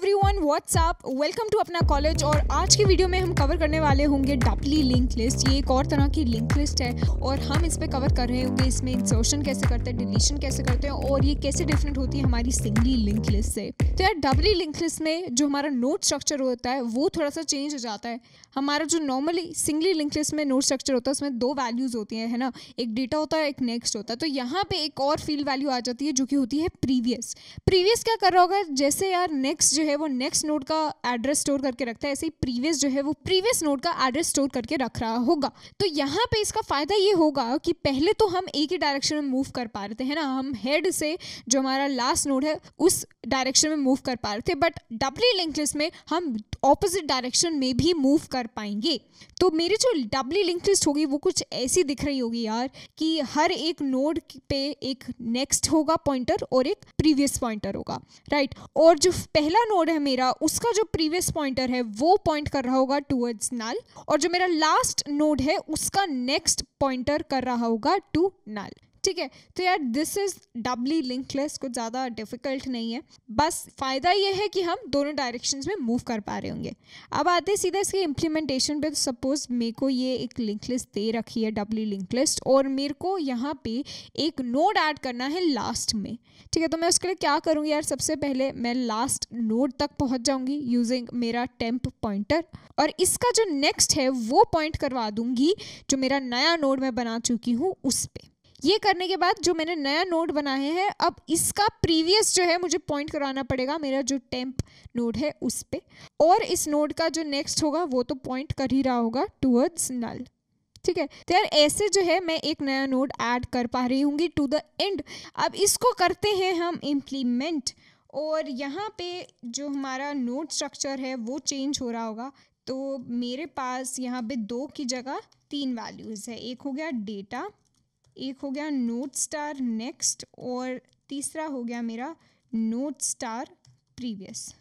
Everyone what's up welcome to Apna college और आज की वीडियो में हम कवर करने वाले होंगे डपली लिंक लिस्ट ये एक और तरह की लिंक लिस्ट है और हम इस पर कवर कर रहे होंगे इसमें इंसर्शन कैसे करते हैं डिलीशन कैसे करते हैं और ये कैसे डिफरेंट होती है हमारी सिंगली लिंक लिस्ट से तो यार डबली लिंक लिस्ट में जो हमारा नोट स्ट्रक्चर होता है वो थोड़ा सा चेंज हो जाता है हमारा जो नॉर्मली सिंगली लिंक लिस्ट में नोट स्ट्रक्चर होता है उसमें दो वैल्यूज़ होती हैं है ना एक डेटा होता है एक नेक्स्ट होता है तो यहाँ पे एक और फील्ड वैल्यू आ जाती है जो कि होती है प्रीवियस प्रीवियस क्या कर रहा होगा जैसे यार नेक्स्ट जो है है वो नेक्स्ट नोड का एड्रेस स्टोर करके रखता है ऐसे ही प्रीवियस जो है वो प्रीवियस नोड का एड्रेस स्टोर करके रख रहा होगा तो यहाँ पे इसका फ़ायदा ये होगा कि पहले तो हम एक ही डायरेक्शन में मूव कर पा रहे थे है ना हम हेड से जो हमारा लास्ट नोड है उस डायरेक्शन में मूव कर पा रहे थे बट डबली लिंक लिस्ट में हम ऑपोजिट डायरेक्शन में भी मूव कर पाएंगे तो मेरी जो डबली लिंक लिस्ट होगी वो कुछ ऐसी दिख रही होगी यार कि हर एक नोड पे एक नेक्स्ट होगा पॉइंटर और एक प्रीवियस पॉइंटर होगा राइट और जो पहला नोड नोड है मेरा उसका जो प्रीवियस पॉइंटर है वो पॉइंट कर रहा होगा टूवर्ड्स नल और जो मेरा लास्ट नोड है उसका नेक्स्ट पॉइंटर कर रहा होगा टू नल ठीक है तो यार दिस इज डबली लिंकलेस कुछ ज़्यादा डिफिकल्ट नहीं है बस फ़ायदा ये है कि हम दोनों डायरेक्शंस में मूव कर पा रहे होंगे अब आते सीधे इसके इम्प्लीमेंटेशन पे तो सपोज मेरे को ये एक लिंक लिस्ट दे रखी है डबली लिंक लिस्ट और मेरे को यहाँ पे एक नोड ऐड करना है लास्ट में ठीक है तो मैं उसके लिए क्या करूँगी यार सबसे पहले मैं लास्ट नोड तक पहुँच जाऊँगी यूजिंग मेरा टेम्प पॉइंटर और इसका जो नेक्स्ट है वो पॉइंट करवा दूँगी जो मेरा नया नोड मैं बना चुकी हूँ उस पर ये करने के बाद जो मैंने नया नोड बनाया है अब इसका प्रीवियस जो है मुझे पॉइंट कराना पड़ेगा मेरा जो टेम्प नोड है उस पर और इस नोड का जो नेक्स्ट होगा वो तो पॉइंट कर ही रहा होगा टूवर्ड्स नल ठीक है तो यार ऐसे जो है मैं एक नया नोड ऐड कर पा रही हूँ टू द एंड अब इसको करते हैं हम इम्प्लीमेंट और यहाँ पे जो हमारा नोट स्ट्रक्चर है वो चेंज हो रहा होगा तो मेरे पास यहाँ पे दो की जगह तीन वैल्यूज़ है एक हो गया डेटा एक हो गया नोट स्टार नेक्स्ट और तीसरा हो गया मेरा नोट स्टार प्रीवियस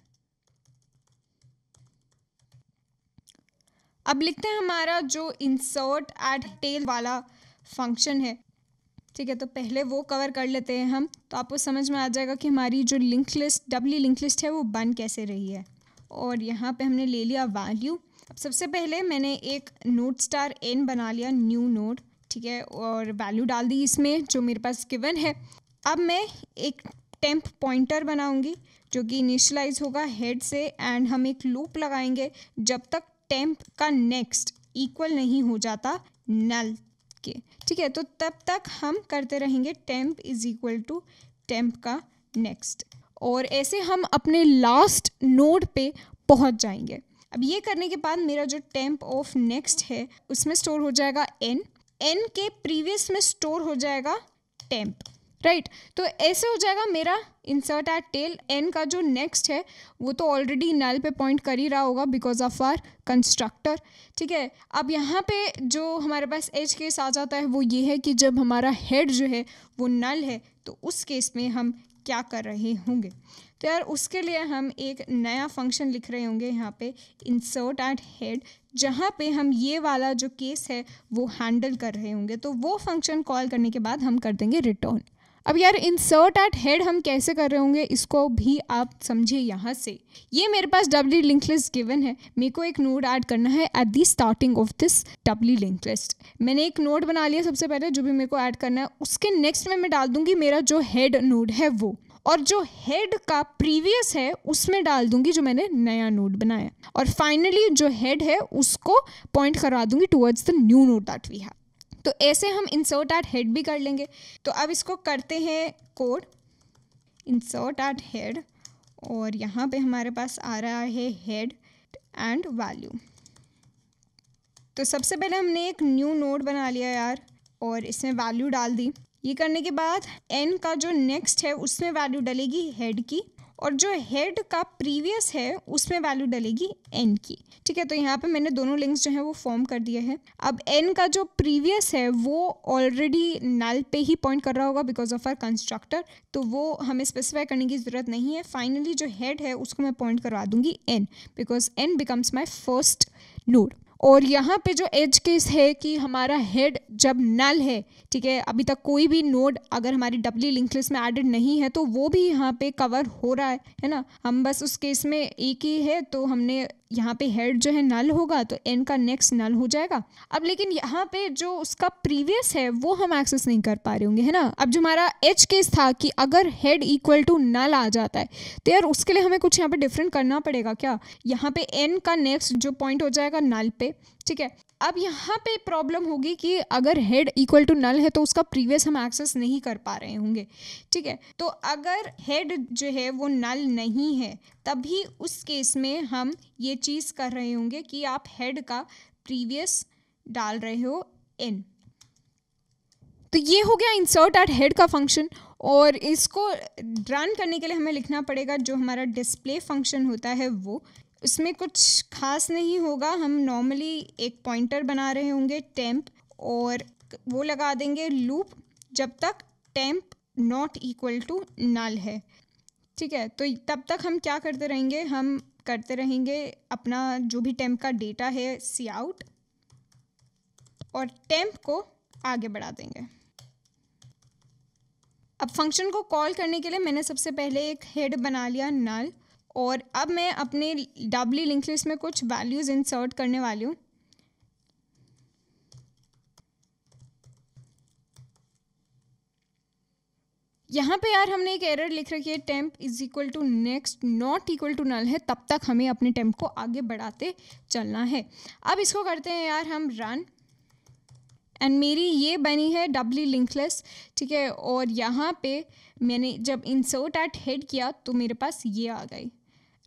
अब लिखते हैं हमारा जो इंसर्ट एट टेल वाला फंक्शन है ठीक है तो पहले वो कवर कर लेते हैं हम तो आपको समझ में आ जाएगा कि हमारी जो link list doubly link list है वो बन कैसे रही है और यहाँ पे हमने ले लिया वैल्यू अब सबसे पहले मैंने एक नोट स्टार एन बना लिया न्यू नोट ठीक है और वैल्यू डाल दी इसमें जो मेरे पास गिवन है अब मैं एक टेम्प पॉइंटर बनाऊंगी जो कि इनिशलाइज होगा हेड से एंड हम एक लूप लगाएंगे जब तक टेम्प का नेक्स्ट इक्वल नहीं हो जाता नल के ठीक है तो तब तक हम करते रहेंगे temp is equal to temp का नेक्स्ट और ऐसे हम अपने लास्ट नोड पे पहुंच जाएंगे अब ये करने के बाद मेरा जो टेम्प ऑफ नेक्स्ट है उसमें स्टोर हो जाएगा एन एन के प्रीवियस में स्टोर हो जाएगा टेम्प राइट right. तो ऐसे हो जाएगा मेरा इंसर्ट एट टेल एन का जो नेक्स्ट है वो तो ऑलरेडी नल पे पॉइंट कर ही रहा होगा बिकॉज ऑफ आर कंस्ट्रक्टर ठीक है अब यहाँ पे जो हमारे पास एज केस आ जाता है वो ये है कि जब हमारा हेड जो है वो नल है तो उस केस में हम क्या कर रहे होंगे तो यार उसके लिए हम एक नया फंक्शन लिख रहे होंगे यहाँ पे इंसर्ट एट हेड जहाँ पे हम ये वाला जो केस है वो हैंडल कर रहे होंगे तो वो फंक्शन कॉल करने के बाद हम कर देंगे रिटर्न अब यार इंसर्ट एट हेड हम कैसे कर रहे होंगे इसको भी आप समझिए यहाँ से ये मेरे पास डब्ली लिंक लिस्ट गिवन है मेरे को एक नोड ऐड करना है at the starting of this doubly link list मैंने एक नोड बना लिया सबसे पहले जो भी मेरे को ऐड करना है उसके नेक्स्ट में मैं डाल दूंगी मेरा जो हेड नोड है वो और जो हेड का प्रीवियस है उसमें डाल दूंगी जो मैंने नया नोड बनाया और फाइनली जो हेड है उसको पॉइंट करवा दूंगी towards the new node that we have तो ऐसे हम इंसर्ट आर्ट हेड भी कर लेंगे तो अब इसको करते हैं कोड इंसर्ट आर्ट हेड और यहाँ पे हमारे पास आ रहा है हेड एंड वैल्यू तो सबसे पहले हमने एक न्यू नोड बना लिया यार और इसमें वैल्यू डाल दी ये करने के बाद एन का जो नेक्स्ट है उसमें वैल्यू डलेगी हेड की और जो हेड का प्रीवियस है उसमें वैल्यू डलेगी एन की ठीक है तो यहाँ पे मैंने दोनों लिंक्स जो है वो फॉर्म कर दिए हैं अब एन का जो प्रीवियस है वो ऑलरेडी नल पे ही पॉइंट कर रहा होगा बिकॉज ऑफ आर कंस्ट्रक्टर तो वो हमें स्पेसिफाई करने की ज़रूरत नहीं है फाइनली जो हेड है उसको मैं पॉइंट करवा दूंगी n because n becomes my first node और यहाँ पे जो एज केस है कि हमारा हेड जब नल है ठीक है अभी तक कोई भी नोड अगर हमारी डब्ल्यू लिंक लिस्ट में एडेड नहीं है तो वो भी यहाँ पे कवर हो रहा है है ना हम बस उस केस में एक ही है तो हमने यहाँ पे हेड जो है नल होगा तो एन का नेक्स्ट नल हो जाएगा अब लेकिन यहाँ पे जो उसका प्रीवियस है वो हम एक्सेस नहीं कर पा रहे होंगे है ना अब जो हमारा एच केस था कि अगर हेड इक्वल टू नल आ जाता है तो यार उसके लिए हमें कुछ यहाँ पे डिफरेंट करना पड़ेगा क्या यहाँ पे एन का नेक्स्ट जो पॉइंट हो जाएगा नल पे ठीक है अब यहाँ पे प्रॉब्लम होगी कि अगर हेड इक्वल टू नल है तो उसका प्रीवियस हम एक्सेस नहीं कर पा रहे होंगे ठीक है तो अगर हेड जो है वो नल नहीं है तभी उस केस में हम ये चीज़ कर रहे होंगे कि आप हेड का प्रीवियस डाल रहे हो इन तो ये हो गया इंसर्ट एट हेड का फंक्शन और इसको रन करने के लिए हमें लिखना पड़ेगा जो हमारा डिस्प्ले फंक्शन होता है वो उसमें कुछ खास नहीं होगा हम नॉर्मली एक पॉइंटर बना रहे होंगे टेम्प और वो लगा देंगे लूप जब तक temp not equal to null है ठीक है तो तब तक हम क्या करते रहेंगे हम करते रहेंगे अपना जो भी टेम्प का डेटा है सी आउट और टेम्प को आगे बढ़ा देंगे अब फंक्शन को कॉल करने के लिए मैंने सबसे पहले एक हेड बना लिया नल और अब मैं अपने डबली लिंक लिस्ट में कुछ वैल्यूज़ इंसर्ट करने वाली हूँ यहाँ पे यार हमने एक एरर लिख रखी है temp is equal to next not equal to null है तब तक हमें अपने टेम्प को आगे बढ़ाते चलना है अब इसको करते हैं यार हम रन एंड मेरी ये बनी है डबली लिंकलेस ठीक है और यहाँ पे मैंने जब इंसर्ट एट हेड किया तो मेरे पास ये आ गई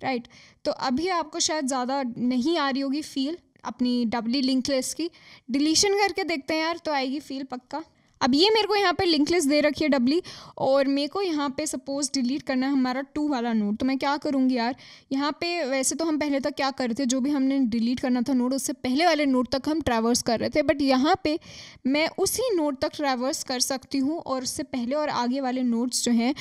राइट right? तो अभी आपको शायद ज़्यादा नहीं आ रही होगी फील अपनी डबली लिंक लिस्ट की डिलीशन करके देखते हैं यार तो आएगी फील पक्का अब ये मेरे को यहाँ पे लिंक लिस्ट दे रखी है डबली और मेरे को यहाँ पे सपोज डिलीट करना है हमारा टू वाला नोट तो मैं क्या करूँगी यार यहाँ पे वैसे तो हम पहले तक क्या कर रहे थे जो भी हमने डिलीट करना था नोट उससे पहले वाले नोट तक हम ट्रैवर्स कर रहे थे बट यहाँ पे मैं उसी नोट तक ट्रैवर्स कर सकती हूँ और उससे पहले और आगे वाले नोट्स जो हैं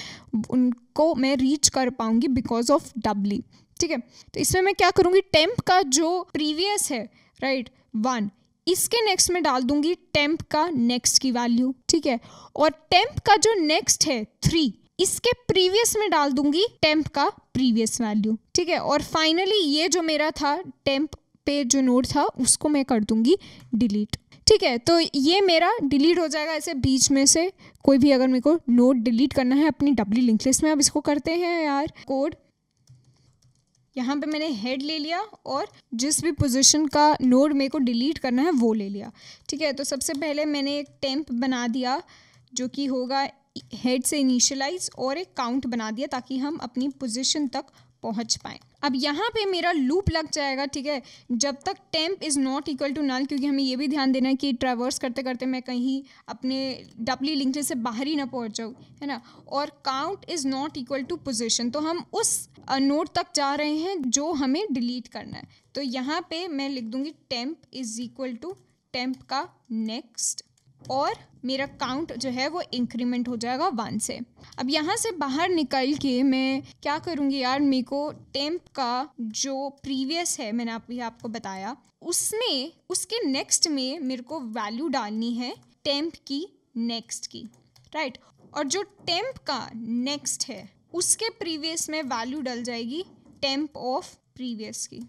उनको मैं रीच कर पाऊँगी बिकॉज ऑफ डबली ठीक है तो इसमें मैं क्या करूँगी टेम्प का जो प्रीवियस है राइट वन इसके नेक्स्ट में डाल दूंगी टेम्प का नेक्स्ट की वैल्यू ठीक है और टेम्प का जो नेक्स्ट है थ्री इसके प्रीवियस में डाल दूंगी टेम्प का प्रीवियस वैल्यू ठीक है और फाइनली ये जो मेरा था टेम्प पे जो नोड था उसको मैं कर दूंगी डिलीट ठीक है तो ये मेरा डिलीट हो जाएगा ऐसे बीच में से कोई भी अगर मेरे को नोट डिलीट करना है अपनी डब्ल्यू लिंक लिस्ट में अब इसको करते हैं यार कोड यहाँ पे मैंने हेड ले लिया और जिस भी पोजीशन का नोड मेरे को डिलीट करना है वो ले लिया ठीक है तो सबसे पहले मैंने एक टेम्प बना दिया जो कि होगा हेड से इनिशियलाइज और एक काउंट बना दिया ताकि हम अपनी पोजीशन तक पहुंच पाए अब यहाँ पे मेरा लूप लग जाएगा ठीक है जब तक temp is not equal to null क्योंकि हमें ये भी ध्यान देना है कि ट्रैवर्स करते करते मैं कहीं अपने डबली लिंक से बाहर ही ना पहुँच जाऊँ है ना और count is not equal to position तो हम उस नोट तक जा रहे हैं जो हमें डिलीट करना है तो यहाँ पे मैं लिख दूंगी temp is equal to temp का नेक्स्ट और मेरा काउंट जो है वो इंक्रीमेंट हो जाएगा वन से अब यहाँ से बाहर निकल के मैं क्या करूँगी यार मेरे को टेम्प का जो प्रीवियस है मैंने आप आपको बताया उसमें उसके नेक्स्ट में मेरे को वैल्यू डालनी है टेम्प की नेक्स्ट की राइट right? और जो टेम्प का नेक्स्ट है उसके प्रीवियस में वैल्यू डल जाएगी टेम्प ऑफ प्रीवियस की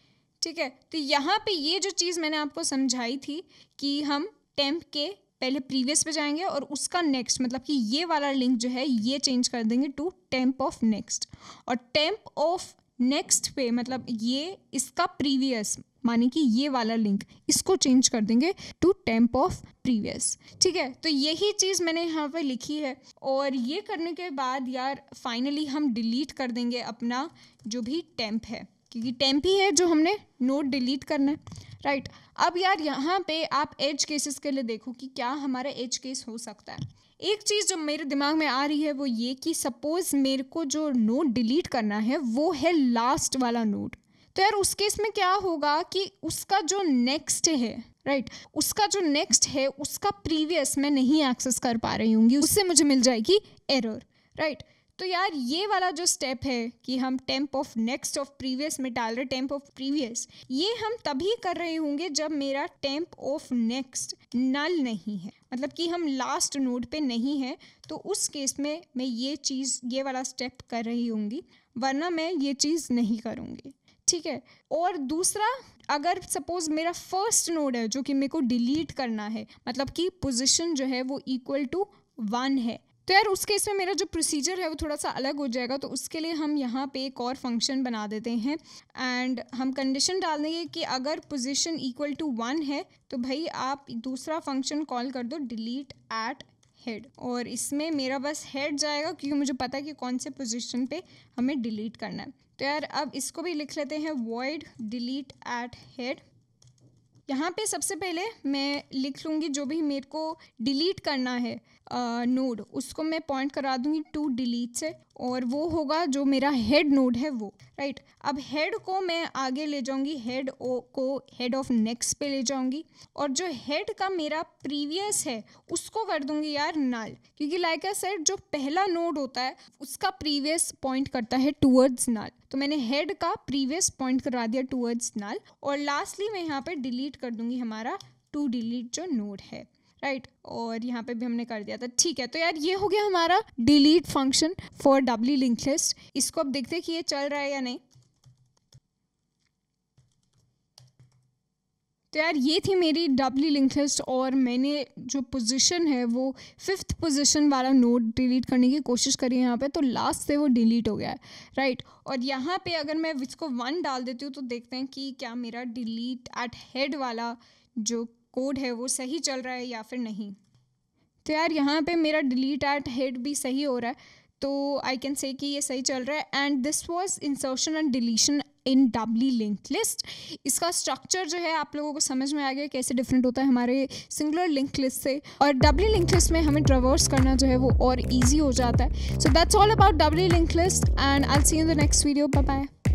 ठीक है तो यहाँ पे ये जो चीज़ मैंने आपको समझाई थी कि हम टेम्प के पहले प्रीवियस पे जाएंगे और उसका नेक्स्ट मतलब कि ये वाला लिंक जो है ये चेंज कर देंगे टू टेम्प ऑफ नेक्स्ट और टेम्प ऑफ नेक्स्ट पे मतलब ये इसका प्रीवियस माने कि ये वाला लिंक इसको चेंज कर देंगे टू टेम्प ऑफ प्रीवियस ठीक है तो यही चीज़ मैंने यहाँ पर लिखी है और ये करने के बाद यार फाइनली हम डिलीट कर देंगे अपना जो भी टेम्प है क्योंकि टेम्प ही है जो हमने नोट डिलीट करना है राइट right. अब यार यहाँ पे आप एज केसेस के लिए देखो कि क्या हमारा एज केस हो सकता है एक चीज़ जो मेरे दिमाग में आ रही है वो ये कि सपोज़ मेरे को जो नोट डिलीट करना है वो है लास्ट वाला नोट तो यार उस केस में क्या होगा कि उसका जो नेक्स्ट है राइट right, उसका जो नेक्स्ट है उसका प्रीवियस मैं नहीं एक्सेस कर पा रही हूँगी उससे मुझे मिल जाएगी एरर राइट तो यार ये वाला जो स्टेप है कि हम temp of next of previous में डाल रहे टेम्प ऑफ प्रीवियस ये हम तभी कर रहे होंगे जब मेरा टेम्प ऑफ नेक्स्ट नल नहीं है मतलब कि हम लास्ट नोड पे नहीं है तो उस केस में मैं ये चीज़ ये वाला स्टेप कर रही होंगी वरना मैं ये चीज़ नहीं करूँगी ठीक है और दूसरा अगर सपोज मेरा फर्स्ट नोड है जो कि मेरे को डिलीट करना है मतलब कि पोजिशन जो है वो इक्वल टू वन है तो यार उस केस में मेरा जो प्रोसीजर है वो थोड़ा सा अलग हो जाएगा तो उसके लिए हम यहाँ पे एक और फंक्शन बना देते हैं एंड हम कंडीशन डाल देंगे कि अगर पोजीशन इक्वल टू वन है तो भाई आप दूसरा फंक्शन कॉल कर दो डिलीट एट हेड और इसमें मेरा बस हेड जाएगा क्योंकि मुझे पता है कि कौन से पोजिशन पर हमें डिलीट करना है तो यार अब इसको भी लिख लेते हैं वॉइड डिलीट एट हेड यहाँ पे सबसे पहले मैं लिख लूँगी जो भी मेरे को डिलीट करना है नोड उसको मैं पॉइंट करा दूँगी टू डिलीट से और वो होगा जो मेरा हेड नोड है वो राइट अब हेड को मैं आगे ले जाऊंगी हेड ओ को हेड ऑफ नेक्स्ट पे ले जाऊंगी और जो हेड का मेरा प्रीवियस है उसको कर दूंगी यार नाल क्योंकि लाइक आई सेड जो पहला नोड होता है उसका प्रीवियस पॉइंट करता है टूवर्ड्स नाल तो मैंने हेड का प्रीवियस पॉइंट करवा दिया टूवर्ड्स नाल और लास्टली मैं यहाँ पर डिलीट कर दूंगी हमारा टू डिलीट जो नोड है राइट और यहाँ पे भी हमने कर दिया था ठीक है तो यार ये हो गया हमारा delete function for doubly link list इसको अब देखते हैं कि ये चल रहा है या नहीं तो यार ये थी मेरी डबली लिंक लिस्ट और मैंने जो पोजीशन है वो फिफ्थ पोजीशन वाला नोट डिलीट करने की कोशिश करी है यहाँ पे तो लास्ट से वो डिलीट हो गया है राइट और यहाँ पे अगर मैं इसको वन डाल देती हूँ तो देखते हैं कि क्या मेरा डिलीट एट हेड वाला जो कोड है वो सही चल रहा है या फिर नहीं तो यार यहाँ पे मेरा डिलीट एट हेड भी सही हो रहा है तो आई कैन से कि ये सही चल रहा है and this was insertion and deletion in doubly link list इसका स्ट्रक्चर जो है आप लोगों को समझ में आ गया कैसे डिफरेंट होता है हमारे सिंगुलर लिंक लिस्ट से और डब्ली लिंक लिस्ट में हमें ट्रवर्स करना जो है वो और ईजी हो जाता है so that's all about doubly link list and I see in the next video bye